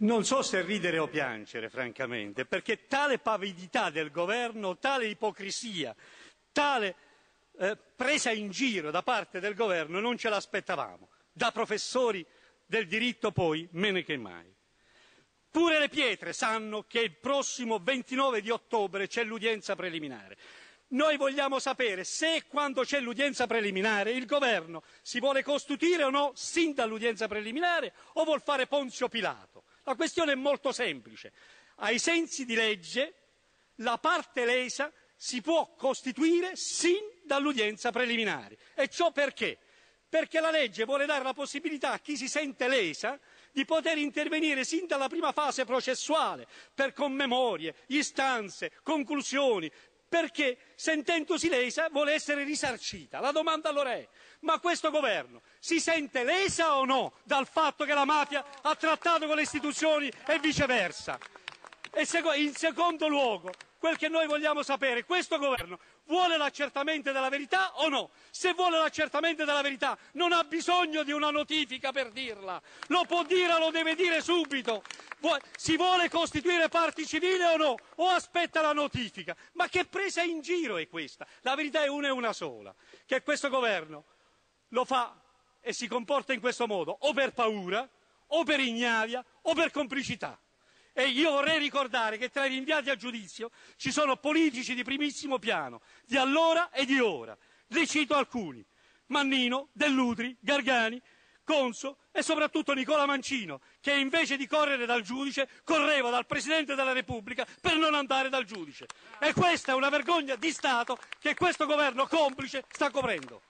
Non so se ridere o piangere, francamente, perché tale pavidità del governo, tale ipocrisia, tale eh, presa in giro da parte del governo non ce l'aspettavamo. Da professori del diritto poi, meno che mai. Pure le pietre sanno che il prossimo 29 di ottobre c'è l'udienza preliminare. Noi vogliamo sapere se e quando c'è l'udienza preliminare il governo si vuole costituire o no sin dall'udienza preliminare o vuol fare Ponzio Pilato. La questione è molto semplice. Ai sensi di legge, la parte lesa si può costituire sin dall'udienza preliminare. E ciò perché? Perché la legge vuole dare la possibilità a chi si sente lesa di poter intervenire sin dalla prima fase processuale per commemorie, istanze, conclusioni, perché, sentendosi lesa, vuole essere risarcita. La domanda allora è: ma questo Governo si sente lesa o no dal fatto che la mafia ha trattato con le istituzioni e viceversa? quel che noi vogliamo sapere è: questo Governo vuole l'accertamento della verità o no? Se vuole l'accertamento della verità non ha bisogno di una notifica per dirla, lo può dire e lo deve dire subito. Si vuole costituire parte civile o no? O aspetta la notifica? Ma che presa in giro è questa? La verità è una e una sola, che questo Governo lo fa e si comporta in questo modo o per paura, o per ignavia, o per complicità. Io vorrei ricordare che tra i rinviati a giudizio ci sono politici di primissimo piano, di allora e di ora. Ne cito alcuni: Mannino, Dell'Utri, Gargani, Conso e soprattutto Nicola Mancino, che invece di correre dal giudice correva dal Presidente della Repubblica per non andare dal giudice. E questa è una vergogna di Stato che questo Governo complice sta coprendo.